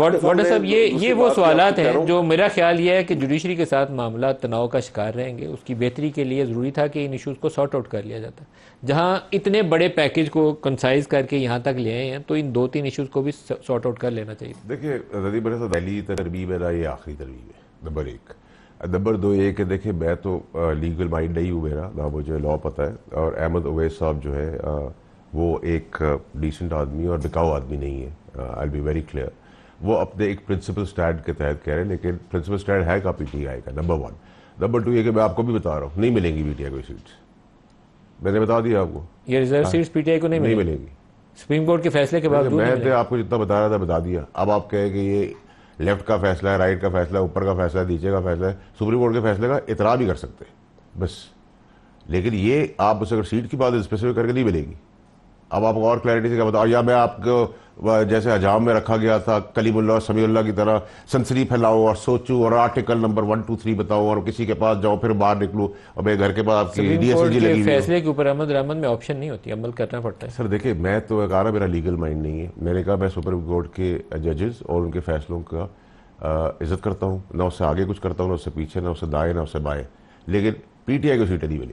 water साहब ये ये वो सवाल हैं जो मेरा ख्याल ये है कि जुडिशरी के साथ मामला तनाव का शिकार रहेंगे उसकी बेहतरी के लिए ज़रूरी था कि इन इशूज़ को सॉर्ट आउट कर लिया जाता जहाँ इतने बड़े पैकेज को कंसाइज करके यहाँ तक ले आए हैं तो इन दो तीन इशूज़ को भी सॉर्ट आउट कर लेना चाहिए देखिए बड़े साहब पहली है ये आखिरी तरबीब है नंबर एक नंबर दो ये कि देखिए मैं तो लीगल माइंड नहीं हूँ मेरा ना मुझे लॉ पता है और अहमद अवैस साहब जो है वो एक डिसेंट आदमी और बिकाऊ आदमी नहीं है आई बी वेरी क्लियर वो अपने एक प्रिंसिपल स्टैंड के तहत कह रहे हैं लेकिन प्रिंसिपल स्टैंड है का पीटीआई का नंबर वन नंबर टू ये कि मैं आपको भी बता रहा हूँ नहीं मिलेंगी पीटीआई कोई सीट्स मैंने बता दिया आपको ये रिजर्व सीट्स पीटीआई को नहीं, नहीं मिलेंगी सुप्रीम कोर्ट के फैसले के बाद मैं तो आपको जितना बता रहा था बता दिया अब आप कहे कि ये लेफ्ट का फैसला है राइट का फैसला है ऊपर का फैसला है नीचे का फैसला है सुप्रीम कोर्ट के फैसले का इतरा भी कर सकते बस लेकिन ये आप उस अगर सीट की बात स्पेसिफिक करके नहीं मिलेगी अब आप और क्लैरिटी से क्या बताओ या मैं आपको जैसे हजाम में रखा गया था कलीमुल्ला समीउल्ला की तरह सनसरी फैलाओ और सोचो और article number one two three बताओ और किसी के पास जाओ फिर बाहर निकलो और घर के पास आपकी लगी फैसले के ऊपर अहमद रहमद में ऑप्शन नहीं होती अमल करना पड़ता है सर देखिए मैं तो कहा मेरा लीगल माइंड नहीं है मैंने कहा मैं सुप्रीम कोर्ट के जजेस और उनके फैसलों का इज्जत करता हूँ ना उससे आगे कुछ करता हूँ ना उससे पीछे ना उससे दाएँ ना उससे बाएँ लेकिन पी टी आई को सीटें नहीं मिली